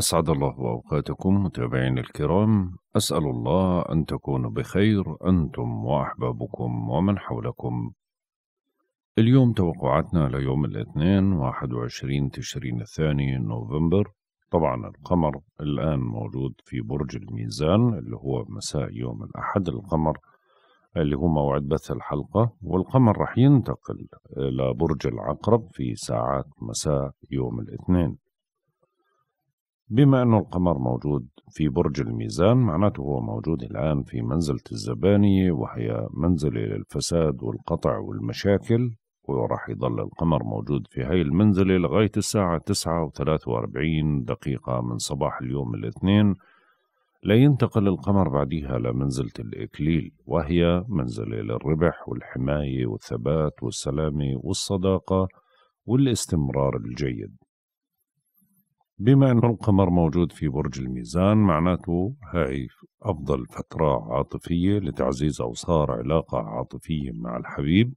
أسعد الله أوقاتكم متابعينا الكرام أسأل الله أن تكونوا بخير أنتم وأحبابكم ومن حولكم اليوم توقعاتنا ليوم الاثنين 21 تشرين الثاني نوفمبر طبعا القمر الآن موجود في برج الميزان اللي هو مساء يوم الأحد القمر اللي هو موعد بث الحلقة والقمر راح ينتقل إلى برج العقرب في ساعات مساء يوم الاثنين بما أنه القمر موجود في برج الميزان معناته هو موجود الآن في منزلة الزبانية وهي منزلة للفساد والقطع والمشاكل وراح يضل القمر موجود في هاي المنزلة لغاية الساعة تسعة وثلاث واربعين دقيقة من صباح اليوم الاثنين لينتقل القمر بعديها لمنزلة الإكليل وهي منزلة للربح والحماية والثبات والسلامة والصداقة والاستمرار الجيد بما أن القمر موجود في برج الميزان معناته هاي أفضل فترة عاطفية لتعزيز أوصار علاقة عاطفية مع الحبيب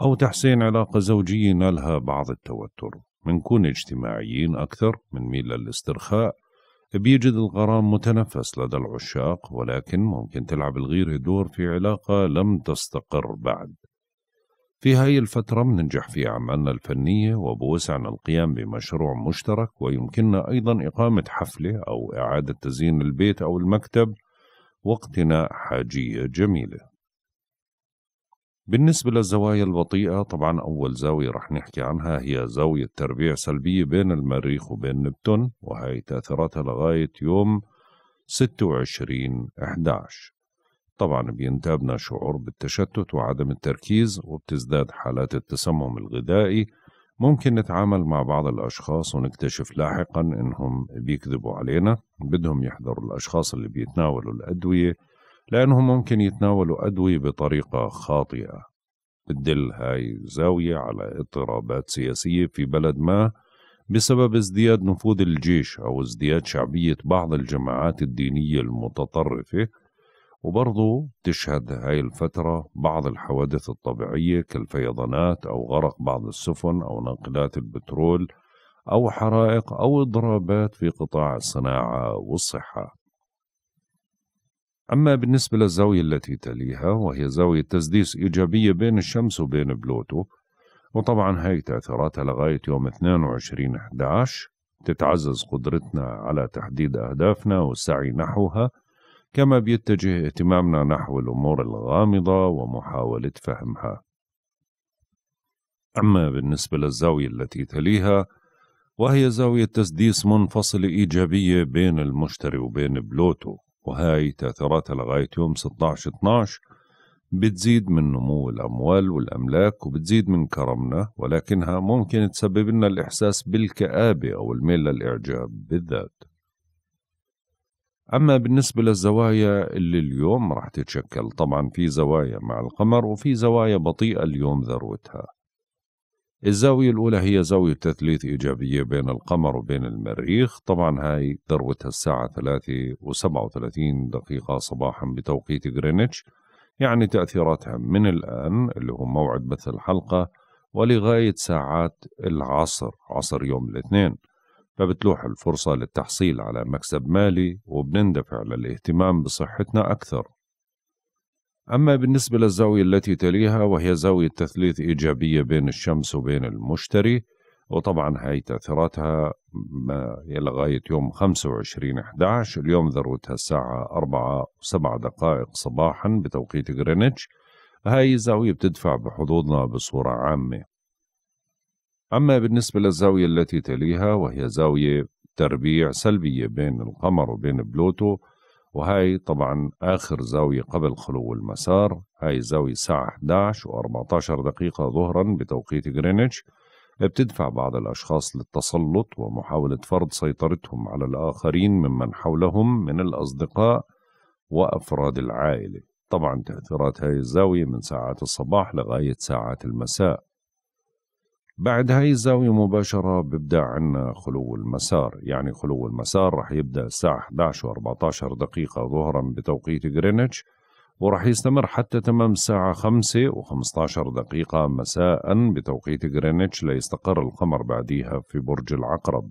أو تحسين علاقة زوجية نالها بعض التوتر منكون اجتماعيين أكثر ميل للاسترخاء بيجد الغرام متنفس لدى العشاق ولكن ممكن تلعب الغيرة دور في علاقة لم تستقر بعد في هاي الفترة بننجح في أعمالنا الفنية وبوسعنا القيام بمشروع مشترك ويمكننا أيضا إقامة حفلة أو إعادة تزيين البيت أو المكتب واقتناء حاجية جميلة بالنسبة للزوايا البطيئة طبعا أول زاوية رح نحكي عنها هي زاوية تربيع سلبية بين المريخ وبين نبتون وهي تأثيراتها لغاية يوم 26 11 طبعا بينتابنا شعور بالتشتت وعدم التركيز وبتزداد حالات التسمم الغذائي ممكن نتعامل مع بعض الأشخاص ونكتشف لاحقا إنهم بيكذبوا علينا بدهم يحذروا الأشخاص اللي بيتناولوا الأدوية لأنهم ممكن يتناولوا أدوية بطريقة خاطئة بتدل هاي الزاوية على اضطرابات سياسية في بلد ما بسبب ازدياد نفوذ الجيش أو ازدياد شعبية بعض الجماعات الدينية المتطرفة وبرضه تشهد هاي الفترة بعض الحوادث الطبيعية كالفيضانات أو غرق بعض السفن أو ناقلات البترول أو حرائق أو إضرابات في قطاع الصناعة والصحة أما بالنسبة للزاوية التي تليها وهي زاوية تسديس إيجابية بين الشمس وبين بلوتو وطبعا هاي تأثيراتها لغاية يوم 22 11 تتعزز قدرتنا على تحديد أهدافنا والسعي نحوها كما بيتجه اهتمامنا نحو الأمور الغامضة ومحاولة فهمها أما بالنسبة للزاوية التي تليها وهي زاوية تسديس منفصلة إيجابية بين المشتري وبين بلوتو وهاي تأثيراتها لغاية يوم 16-12 بتزيد من نمو الأموال والأملاك وبتزيد من كرمنا ولكنها ممكن تسبب لنا الإحساس بالكآبة أو الميل للإعجاب بالذات أما بالنسبة للزوايا اللي اليوم راح تتشكل طبعا في زوايا مع القمر وفي زوايا بطيئة اليوم ذروتها الزاوية الأولى هي زاوية تثليث إيجابية بين القمر وبين المريخ طبعا هاي ذروتها الساعة 3 و37 دقيقة صباحا بتوقيت غرينتش يعني تأثيراتها من الآن اللي هو موعد بث الحلقة ولغاية ساعات العصر عصر يوم الاثنين فبتلوح الفرصة للتحصيل على مكسب مالي وبنندفع للاهتمام بصحتنا أكثر أما بالنسبة للزاوية التي تليها وهي زاوية تثليث إيجابية بين الشمس وبين المشتري وطبعا هاي تأثيراتها ما لغاية يوم 25 11 اليوم ذروتها الساعة 4 7 دقائق صباحا بتوقيت غرينتش هاي الزاوية بتدفع بحظوظنا بصورة عامة أما بالنسبة للزاوية التي تليها وهي زاوية تربيع سلبية بين القمر وبين بلوتو وهي طبعا آخر زاوية قبل خلو المسار هاي زاوية الساعة 11 و14 دقيقة ظهرا بتوقيت غرينتش بتدفع بعض الأشخاص للتسلط ومحاولة فرض سيطرتهم على الآخرين ممن حولهم من الأصدقاء وأفراد العائلة طبعا تأثيرات هاي الزاوية من ساعات الصباح لغاية ساعات المساء بعد هاي الزاوية مباشرة ببدأ عنا خلو المسار يعني خلو المسار رح يبدأ الساعة 11 و 14 دقيقة ظهرا بتوقيت غرينتش ورح يستمر حتى تمام الساعة 5 و 15 دقيقة مساء بتوقيت غرينتش ليستقر القمر بعديها في برج العقرب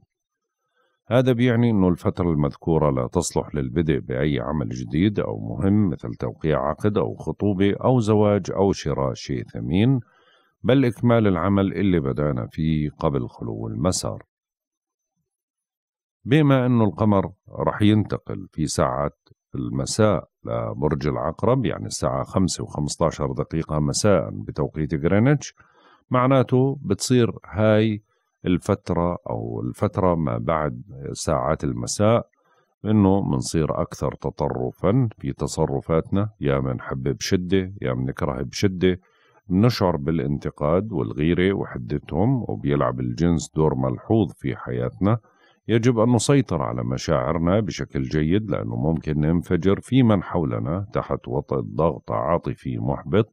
هذا بيعني أنه الفترة المذكورة لا تصلح للبدء بأي عمل جديد أو مهم مثل توقيع عقد أو خطوبة أو زواج أو شراء شيء ثمين بل إكمال العمل اللي بدأنا فيه قبل خلو المسار بما أنه القمر رح ينتقل في ساعة المساء لبرج العقرب يعني الساعة 5 و15 دقيقة مساء بتوقيت غرينتش معناته بتصير هاي الفترة أو الفترة ما بعد ساعات المساء انه منصير اكثر تطرفا في تصرفاتنا يا منحب بشده يا منكره بشده نشعر بالانتقاد والغيرة وحدتهم وبيلعب الجنس دور ملحوظ في حياتنا يجب أن نسيطر على مشاعرنا بشكل جيد لأنه ممكن ننفجر في من حولنا تحت وطأة ضغط عاطفي محبط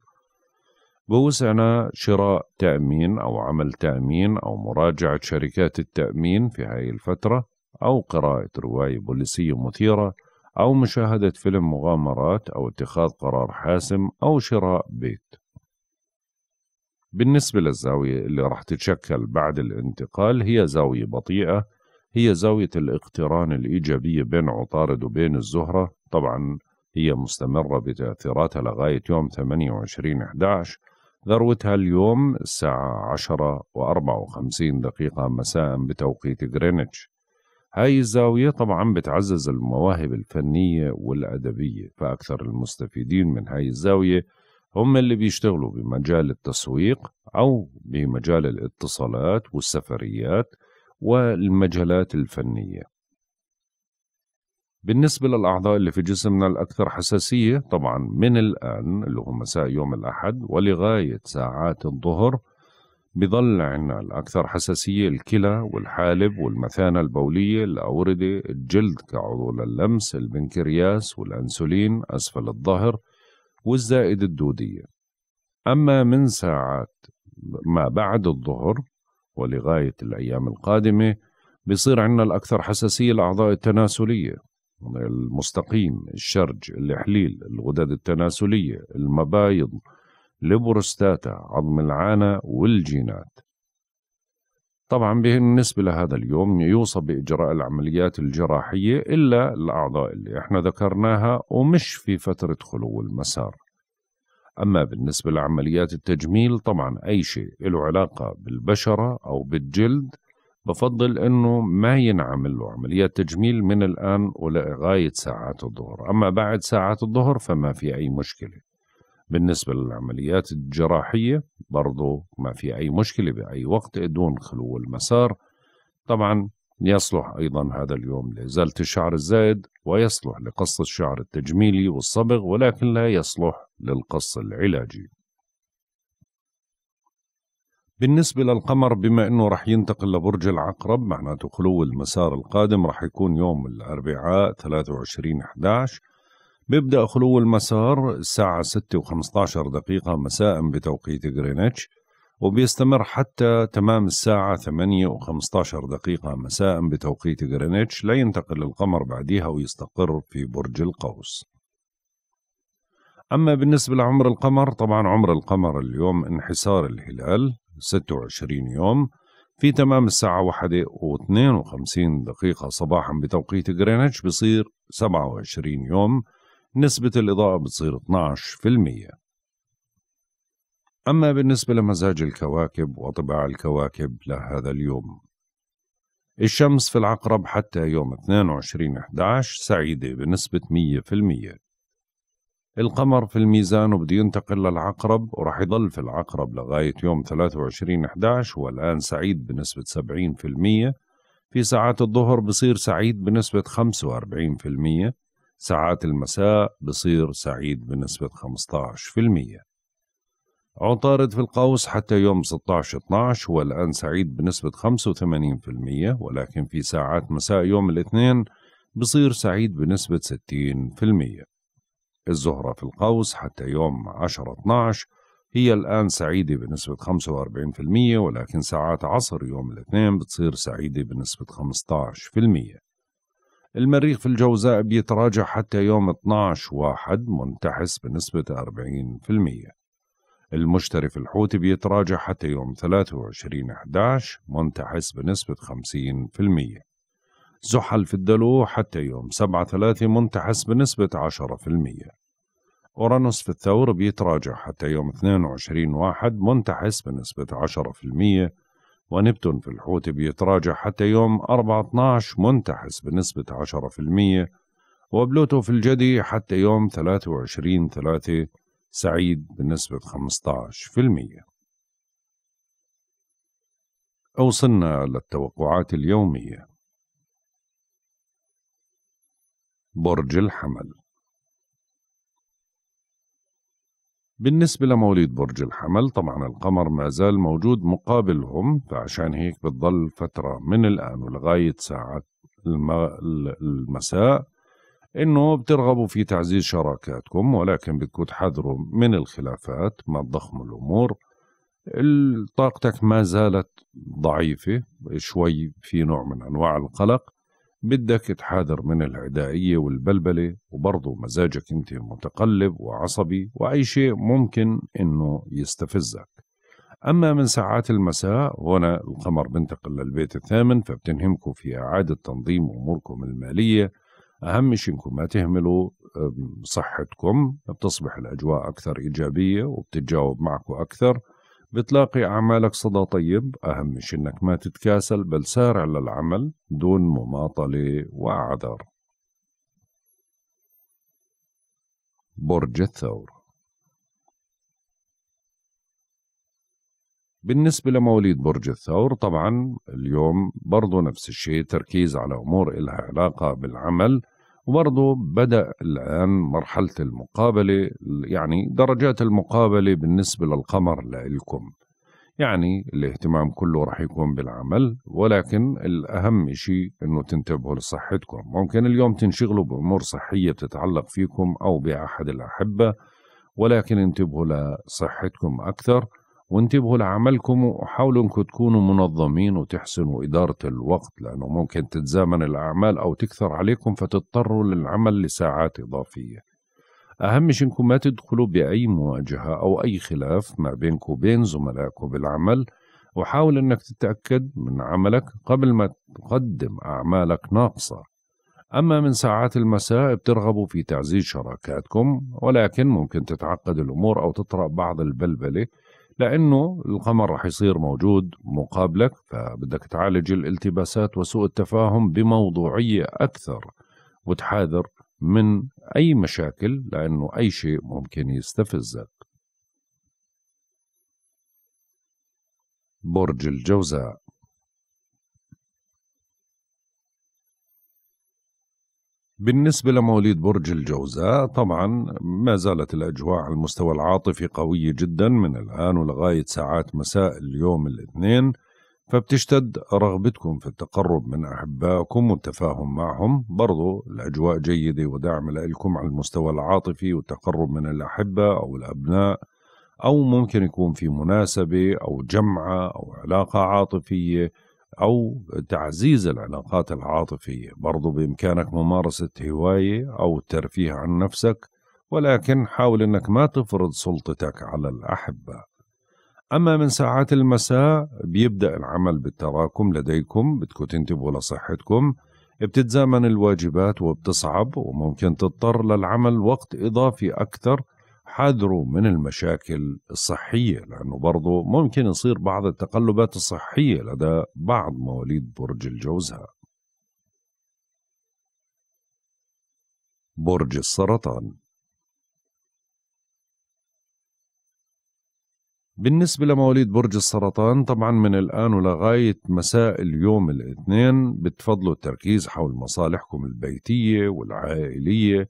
بوسعنا شراء تأمين أو عمل تأمين أو مراجعة شركات التأمين في هذه الفترة أو قراءة رواية بوليسية مثيرة أو مشاهدة فيلم مغامرات أو اتخاذ قرار حاسم أو شراء بيت بالنسبة للزاوية اللي راح تتشكل بعد الانتقال هي زاوية بطيئة هي زاوية الاقتران الإيجابية بين عطارد وبين الزهرة طبعا هي مستمرة بتأثيراتها لغاية يوم 28 11 ذروتها اليوم الساعة 10 و54 دقيقة مساء بتوقيت غرينتش هاي الزاوية طبعا بتعزز المواهب الفنية والأدبية فأكثر المستفيدين من هاي الزاوية هم اللي بيشتغلوا بمجال التسويق أو بمجال الاتصالات والسفريات والمجالات الفنية بالنسبة للأعضاء اللي في جسمنا الأكثر حساسية طبعا من الآن اللي هو مساء يوم الأحد ولغاية ساعات الظهر بظل عنا الأكثر حساسية الكلى والحالب والمثانة البولية الأوردة الجلد كعضو اللمس البنكرياس والأنسولين أسفل الظهر والزائد الدودية أما من ساعات ما بعد الظهر ولغاية الأيام القادمة بصير عندنا الأكثر حساسية الأعضاء التناسلية المستقيم الشرج الإحليل الغدد التناسلية المبايض البروستاتا عظم العانة والجينات طبعا بالنسبة لهذا اليوم يوصى بإجراء العمليات الجراحية إلا الأعضاء اللي احنا ذكرناها ومش في فترة خلو المسار أما بالنسبة لعمليات التجميل طبعا أي شيء له علاقة بالبشرة أو بالجلد بفضل أنه ما ينعمل له عمليات تجميل من الآن ولغاية ساعات الظهر أما بعد ساعات الظهر فما في أي مشكلة بالنسبة للعمليات الجراحية برضو ما في أي مشكلة بأي وقت دون خلو المسار طبعا يصلح أيضا هذا اليوم لإزالة الشعر الزائد ويصلح لقص الشعر التجميلي والصبغ ولكن لا يصلح للقص العلاجي بالنسبة للقمر بما أنه رح ينتقل لبرج العقرب معناته خلو المسار القادم رح يكون يوم الأربعاء 23 11 بيبدأ خلو المسار الساعة 6 و15 دقيقة مساء بتوقيت غرينتش وبيستمر حتى تمام الساعة 8 و15 دقيقة مساء بتوقيت غرينتش لينتقل القمر بعديها ويستقر في برج القوس أما بالنسبة لعمر القمر طبعا عمر القمر اليوم انحسار الهلال 26 يوم في تمام الساعة 1 و52 دقيقة صباحا بتوقيت غرينتش بصير 27 يوم نسبة الإضاءة بتصير 12% أما بالنسبة لمزاج الكواكب وطباع الكواكب لهذا اليوم الشمس في العقرب حتى يوم 22/11 سعيدة بنسبة 100% القمر في الميزان وبدي ينتقل للعقرب وراح يضل في العقرب لغاية يوم 23/11 والآن سعيد بنسبة 70% في ساعات الظهر بصير سعيد بنسبة 45% ساعات المساء بصير سعيد بنسبة 15% عطارد في القوس حتى يوم 16 12 هو الآن سعيد بنسبة 85% ولكن في ساعات مساء يوم الاثنين بصير سعيد بنسبة 60% الزهرة في القوس حتى يوم 10 12 هي الآن سعيدة بنسبة 45% ولكن ساعات عصر يوم الاثنين بتصير سعيدة بنسبة 15% المريخ في الجوزاء بيتراجع حتى يوم 12 واحد منتحس بنسبة 40% المشتري في الحوت بيتراجع حتى يوم 23 11 منتحس بنسبة 50% زحل في الدلو حتى يوم 7 3 منتحس بنسبة 10% أورانوس في الثور بيتراجع حتى يوم 22 واحد منتحس بنسبة 10% ونبتون في الحوت بيتراجع حتى يوم 4/12 منتحس بنسبة 10% وبلوتو في الجدي حتى يوم 23 3 سعيد بنسبة 15% أوصلنا للتوقعات اليومية برج الحمل بالنسبة لمواليد برج الحمل طبعا القمر ما زال موجود مقابلهم فعشان هيك بتضل فترة من الآن ولغاية ساعة المساء انه بترغبوا في تعزيز شراكاتكم ولكن بدكم تحذروا من الخلافات ما تضخموا الامور طاقتك ما زالت ضعيفة شوي في نوع من انواع القلق بدك تحاذر من العدائية والبلبلة وبرضه مزاجك انت متقلب وعصبي وأي شيء ممكن انه يستفزك أما من ساعات المساء هنا القمر بنتقل للبيت الثامن فبتنهمكم في إعادة تنظيم أموركم المالية أهم شيء إنكم ما تهملوا صحتكم بتصبح الأجواء أكثر إيجابية وبتتجاوب معكم أكثر بتلاقي أعمالك صدى طيب أهم شيء إنك ما تتكاسل بل سارع للعمل دون مماطلة وعذر برج الثور بالنسبة لمواليد برج الثور طبعا اليوم برضو نفس الشيء تركيز على أمور إلها علاقة بالعمل وبرضه بدأ الآن مرحلة المقابلة يعني درجات المقابلة بالنسبة للقمر لكم يعني الاهتمام كله رح يكون بالعمل ولكن الأهم شيء أنه تنتبهوا لصحتكم ممكن اليوم تنشغلوا بأمور صحية بتتعلق فيكم أو بأحد الأحبة ولكن انتبهوا لصحتكم أكثر وانتبهوا لعملكم وحاولوا انكم تكونوا منظمين وتحسنوا إدارة الوقت لأنه ممكن تتزامن الأعمال أو تكثر عليكم فتضطروا للعمل لساعات إضافية أهم شيء أنكم ما تدخلوا بأي مواجهة أو أي خلاف ما بينكم وبين زملائكم بالعمل وحاول أنك تتأكد من عملك قبل ما تقدم أعمالك ناقصة أما من ساعات المساء بترغبوا في تعزيز شراكاتكم ولكن ممكن تتعقد الأمور أو تطرأ بعض البلبلة لانه القمر رح يصير موجود مقابلك فبدك تعالج الالتباسات وسوء التفاهم بموضوعيه اكثر وتحاذر من اي مشاكل لانه اي شيء ممكن يستفزك. برج الجوزاء بالنسبة لمواليد برج الجوزاء طبعا ما زالت الأجواء على المستوى العاطفي قوية جدا من الآن ولغاية ساعات مساء اليوم الاثنين فبتشتد رغبتكم في التقرب من أحبائكم والتفاهم معهم برضو الأجواء جيدة ودعم لكم على المستوى العاطفي والتقرب من الأحبة أو الأبناء أو ممكن يكون في مناسبة أو جمعة أو علاقة عاطفية أو تعزيز العلاقات العاطفية برضو بإمكانك ممارسة هواية أو الترفيه عن نفسك ولكن حاول أنك ما تفرض سلطتك على الأحبة أما من ساعات المساء بيبدأ العمل بالتراكم لديكم بدكم تنتبهوا لصحتكم بتتزامن الواجبات وبتصعب وممكن تضطر للعمل وقت إضافي أكثر حذروا من المشاكل الصحية لأنه برضو ممكن يصير بعض التقلبات الصحية لدى بعض مواليد برج الجوزاء برج السرطان بالنسبة لمواليد برج السرطان طبعا من الآن ولغاية مساء اليوم الاثنين بتفضلوا التركيز حول مصالحكم البيتية والعائلية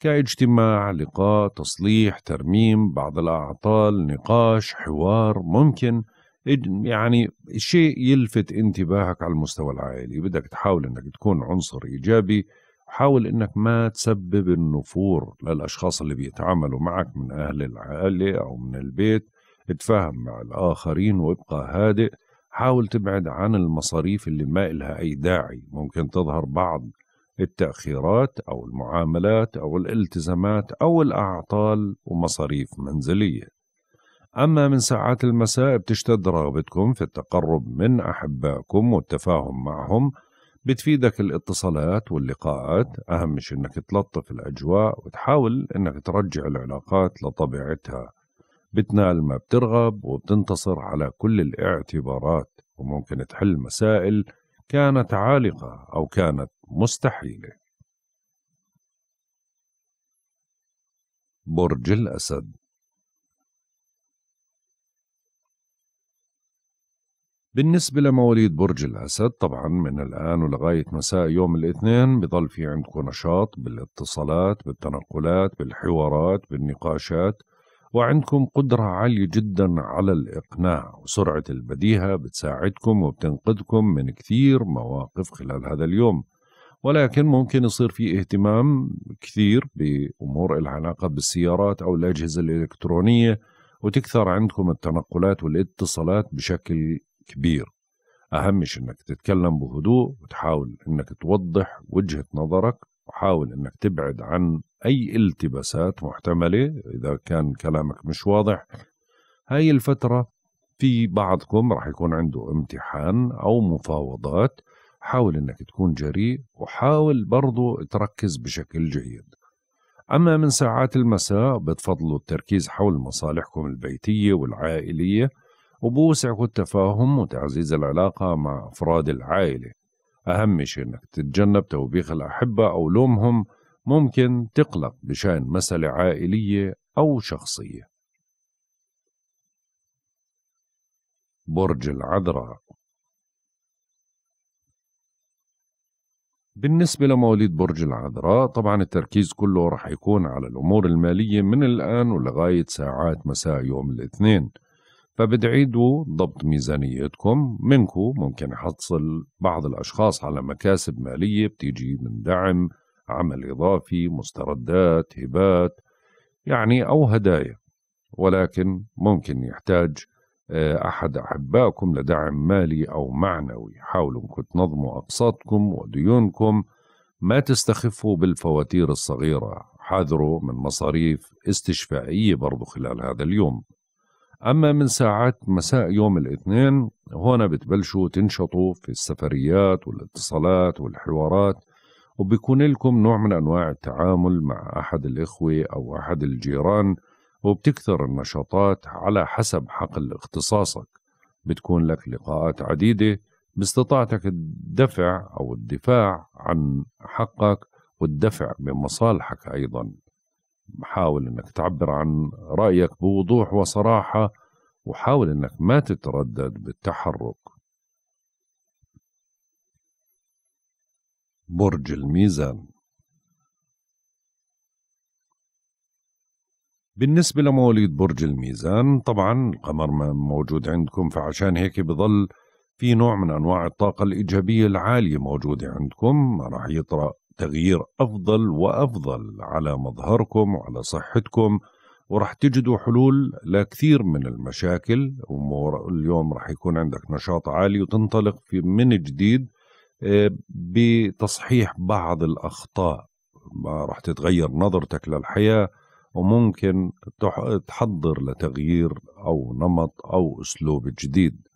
كاجتماع لقاء تصليح ترميم بعض الأعطال نقاش حوار ممكن يعني شيء يلفت انتباهك على المستوى العائلي بدك تحاول انك تكون عنصر ايجابي حاول انك ما تسبب النفور للاشخاص اللي بيتعاملوا معك من اهل العائله او من البيت اتفاهم مع الاخرين وابقى هادئ حاول تبعد عن المصاريف اللي ما إلها أي داعي ممكن تظهر بعض التأخيرات أو المعاملات أو الالتزامات أو الأعطال ومصاريف منزلية أما من ساعات المساء بتشتد رغبتكم في التقرب من أحبائكم والتفاهم معهم بتفيدك الاتصالات واللقاءات أهم شيء إنك تلطف الأجواء وتحاول إنك ترجع العلاقات لطبيعتها بتنال ما بترغب وبتنتصر على كل الاعتبارات وممكن تحل مسائل كانت عالقة أو كانت مستحيلة برج الأسد بالنسبة لمواليد برج الأسد طبعا من الآن ولغاية مساء يوم الاثنين بضل في عندكم نشاط بالاتصالات بالتنقلات بالحوارات بالنقاشات وعندكم قدرة عالية جدا على الإقناع وسرعة البديهة بتساعدكم وبتنقذكم من كثير مواقف خلال هذا اليوم ولكن ممكن يصير في اهتمام كثير بأمور العلاقة بالسيارات أو الأجهزة الإلكترونية وتكثر عندكم التنقلات والاتصالات بشكل كبير أهم أنك تتكلم بهدوء وتحاول أنك توضح وجهة نظرك وحاول انك تبعد عن اي التباسات محتمله اذا كان كلامك مش واضح هاي الفتره في بعضكم راح يكون عنده امتحان او مفاوضات حاول انك تكون جريء وحاول برضو تركز بشكل جيد أما من ساعات المساء بتفضلوا التركيز حول مصالحكم البيتية والعائلية وبوسعكم التفاهم وتعزيز العلاقة مع أفراد العائلة أهم شيء أنك تتجنب توبيخ الأحبة أو لومهم ممكن تقلق بشأن مسألة عائلية أو شخصية برج العذراء بالنسبة لمواليد برج العذراء طبعا التركيز كله رح يكون على الأمور المالية من الآن ولغاية ساعات مساء يوم الاثنين فبتعيدوا ضبط ميزانيتكم منكم ممكن يحصل بعض الأشخاص على مكاسب مالية بتيجي من دعم عمل إضافي مستردات هبات يعني أو هدايا ولكن ممكن يحتاج آه، أحد أحبائكم لدعم مالي أو معنوي حاولوا أنكم تنظموا أقساطكم وديونكم ما تستخفوا بالفواتير الصغيرة حذروا من مصاريف استشفائية برضو خلال هذا اليوم أما من ساعات مساء يوم الاثنين هون بتبلشوا تنشطوا في السفريات والاتصالات والحوارات وبيكون لكم نوع من أنواع التعامل مع أحد الإخوة أو أحد الجيران وبتكثر النشاطات على حسب حقل اختصاصك بتكون لك لقاءات عديدة باستطاعتك الدفع أو الدفاع عن حقك والدفع بمصالحك أيضاً حاول انك تعبر عن رايك بوضوح وصراحه وحاول انك ما تتردد بالتحرك برج الميزان بالنسبة لمواليد برج الميزان طبعا القمر موجود عندكم فعشان هيك بضل في نوع من أنواع الطاقة الإيجابية العالية موجودة عندكم ما راح يطرأ تغيير أفضل وأفضل على مظهركم وعلى صحتكم وراح تجدوا حلول لكثير من المشاكل اليوم راح يكون عندك نشاط عالي وتنطلق في من جديد آه، بتصحيح بعض الأخطاء ما راح تتغير نظرتك للحياة وممكن تحضر لتغيير أو نمط أو أسلوب جديد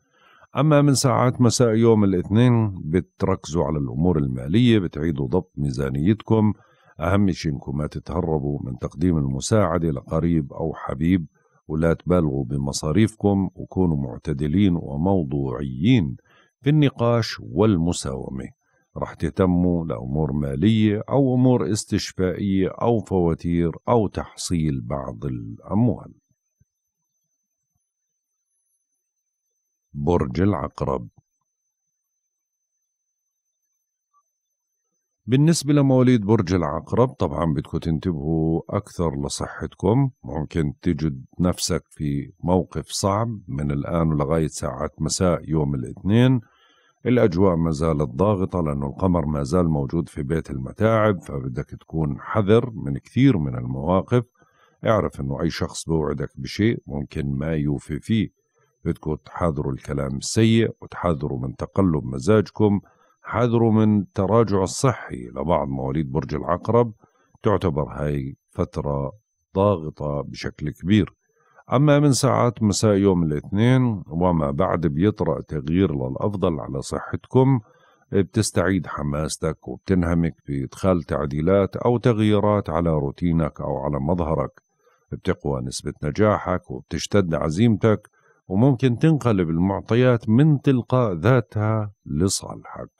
أما من ساعات مساء يوم الاثنين بتركزوا على الأمور المالية بتعيدوا ضبط ميزانيتكم أهم شيء إنكم ما تتهربوا من تقديم المساعدة لقريب أو حبيب ولا تبالغوا بمصاريفكم وكونوا معتدلين وموضوعيين في النقاش والمساومة رح تهتموا لأمور مالية أو أمور استشفائية أو فواتير أو تحصيل بعض الأموال برج العقرب بالنسبة لمواليد برج العقرب طبعا بدكم تنتبهوا أكثر لصحتكم ممكن تجد نفسك في موقف صعب من الآن ولغاية ساعات مساء يوم الاثنين الأجواء ما زالت ضاغطة لأنه القمر ما زال موجود في بيت المتاعب فبدك تكون حذر من كثير من المواقف اعرف أنه أي شخص بوعدك بشيء ممكن ما يوفي فيه بدكم تحاذروا الكلام السيء وتحاذروا من تقلب مزاجكم حاذروا من تراجع الصحي لبعض مواليد برج العقرب تعتبر هاي فترة ضاغطة بشكل كبير أما من ساعات مساء يوم الاثنين وما بعد بيطرأ تغيير للأفضل على صحتكم بتستعيد حماستك وبتنهمك بإدخال تعديلات أو تغييرات على روتينك أو على مظهرك بتقوى نسبة نجاحك وبتشتد عزيمتك وممكن تنقلب المعطيات من تلقاء ذاتها لصالحك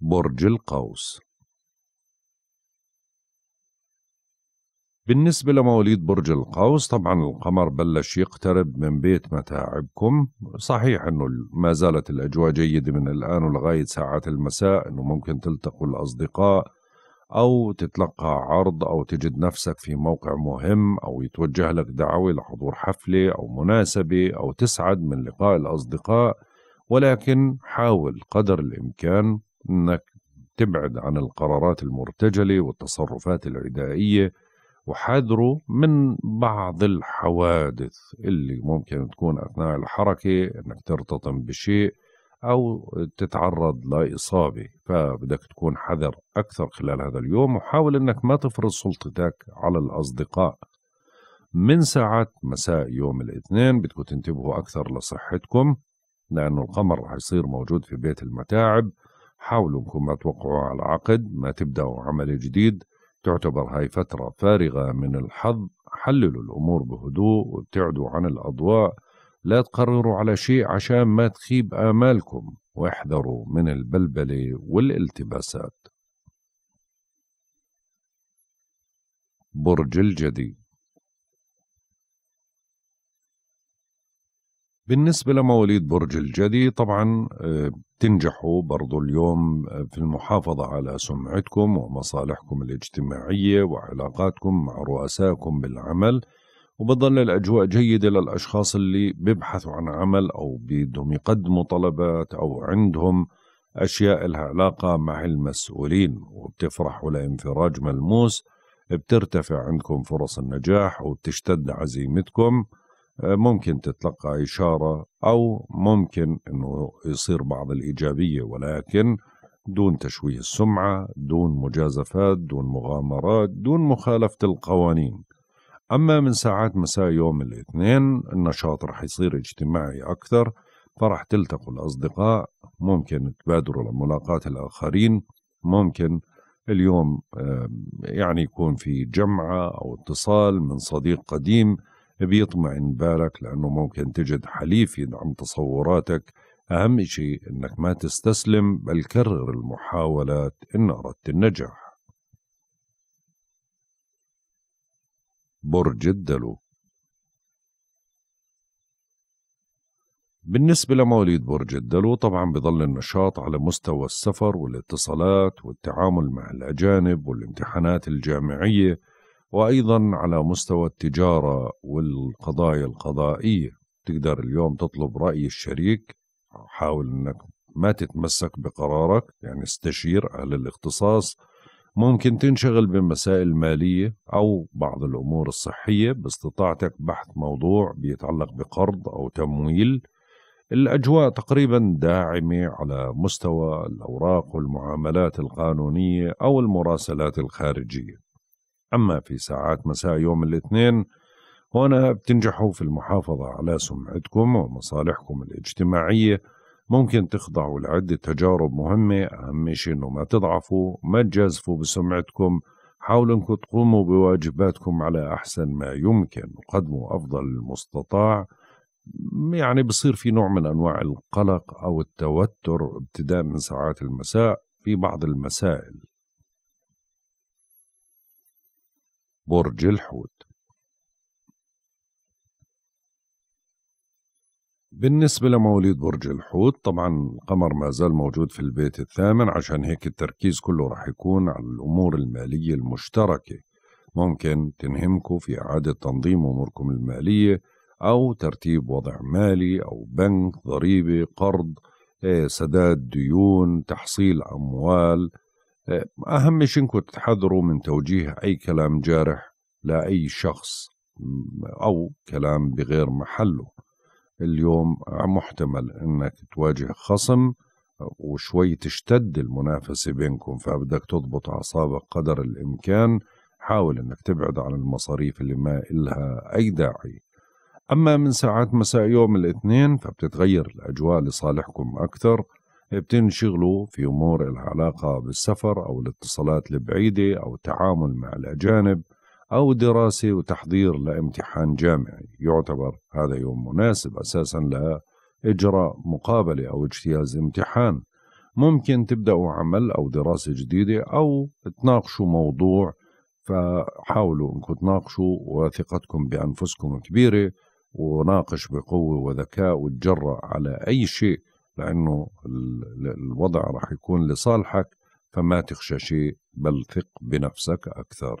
برج القوس بالنسبة لمواليد برج القوس طبعا القمر بلش يقترب من بيت متاعبكم صحيح انه ما زالت الاجواء جيدة من الان ولغاية ساعات المساء انه ممكن تلتقوا الاصدقاء أو تتلقى عرض أو تجد نفسك في موقع مهم أو يتوجه لك دعوة لحضور حفلة أو مناسبة أو تسعد من لقاء الأصدقاء ولكن حاول قدر الإمكان أنك تبعد عن القرارات المرتجلة والتصرفات العدائية وحذروا من بعض الحوادث اللي ممكن تكون أثناء الحركة أنك ترتطم بشيء أو تتعرض لإصابة فبدك تكون حذر أكثر خلال هذا اليوم وحاول أنك ما تفرض سلطتك على الأصدقاء من ساعات مساء يوم الاثنين بدكم تنتبهوا أكثر لصحتكم لأنه القمر رح يصير موجود في بيت المتاعب حاولوا انكم ما توقعوا على عقد ما تبدأوا عمل جديد تعتبر هاي فترة فارغة من الحظ حللوا الأمور بهدوء وابتعدوا عن الأضواء لا تقرروا على شيء عشان ما تخيب آمالكم واحذروا من البلبلة والالتباسات برج الجدي بالنسبة لمواليد برج الجدي طبعا بتنجحوا آه، برضو اليوم آه، في المحافظة على سمعتكم ومصالحكم الاجتماعية وعلاقاتكم مع رؤسائكم بالعمل وبتضل الأجواء جيدة للأشخاص اللي بيبحثوا عن عمل أو بدهم يقدموا طلبات أو عندهم أشياء لها علاقة مع المسؤولين وبتفرحوا لانفراج ملموس بترتفع عندكم فرص النجاح وبتشتد عزيمتكم آه، ممكن تتلقى إشارة أو ممكن أنه يصير بعض الإيجابية ولكن دون تشويه السمعة دون مجازفات دون مغامرات دون مخالفة القوانين أما من ساعات مساء يوم الاثنين النشاط رح يصير اجتماعي أكثر فرح تلتقوا الأصدقاء ممكن تبادروا لملاقاة الآخرين ممكن اليوم يعني يكون في جمعة أو اتصال من صديق قديم بيطمئن بالك لأنه ممكن تجد حليف يدعم تصوراتك أهم شيء أنك ما تستسلم بل كرر المحاولات إن أردت النجاح برج الدلو بالنسبة لمواليد برج الدلو طبعا بظل النشاط على مستوى السفر والاتصالات والتعامل مع الأجانب والامتحانات الجامعية وأيضا على مستوى التجارة والقضايا القضائية تقدر اليوم تطلب رأي الشريك حاول أنك ما تتمسك بقرارك يعني استشير أهل الاختصاص ممكن تنشغل بمسائل مالية أو بعض الأمور الصحية باستطاعتك بحث موضوع بيتعلق بقرض أو تمويل الأجواء تقريبا داعمة على مستوى الأوراق والمعاملات القانونية أو المراسلات الخارجية أما في ساعات مساء يوم الاثنين هنا بتنجحوا في المحافظة على سمعتكم ومصالحكم الاجتماعية ممكن تخضعوا لعدة تجارب مهمة أهم شيء إنه ما تضعفوا ما تجازفوا بسمعتكم حاولوا إنكم تقوموا بواجباتكم على أحسن ما يمكن وقدموا أفضل المستطاع يعني بصير في نوع من أنواع القلق أو التوتر ابتداء من ساعات المساء في بعض المسائل برج الحوت بالنسبة لمواليد برج الحوت طبعا القمر ما زال موجود في البيت الثامن عشان هيك التركيز كله راح يكون على الأمور المالية المشتركة ممكن تنهمكم في إعادة تنظيم أموركم المالية أو ترتيب وضع مالي أو بنك ضريبة قرض آه، سداد ديون تحصيل أموال آه، أهم شيء إنكم تحذروا من توجيه أي كلام جارح لأي شخص أو كلام بغير محله اليوم محتمل انك تواجه خصم وشوي تشتد المنافسة بينكم فبدك تضبط أعصابك قدر الإمكان حاول أنك تبعد عن المصاريف اللي ما إلها أي داعي أما من ساعات مساء يوم الاثنين فبتتغير الأجواء لصالحكم أكثر بتنشغلوا في أمور العلاقة بالسفر أو الاتصالات البعيدة أو التعامل مع الأجانب أو دراسة وتحضير لامتحان جامعي يعتبر هذا يوم مناسب أساسا لإجراء مقابلة أو اجتياز امتحان ممكن تبدأوا عمل أو دراسة جديدة أو تناقشوا موضوع فحاولوا أنكم تناقشوا وثقتكم بأنفسكم كبيرة وناقش بقوة وذكاء وتجرأ على أي شيء لأنه الوضع راح يكون لصالحك فما تخشى شيء بل ثق بنفسك أكثر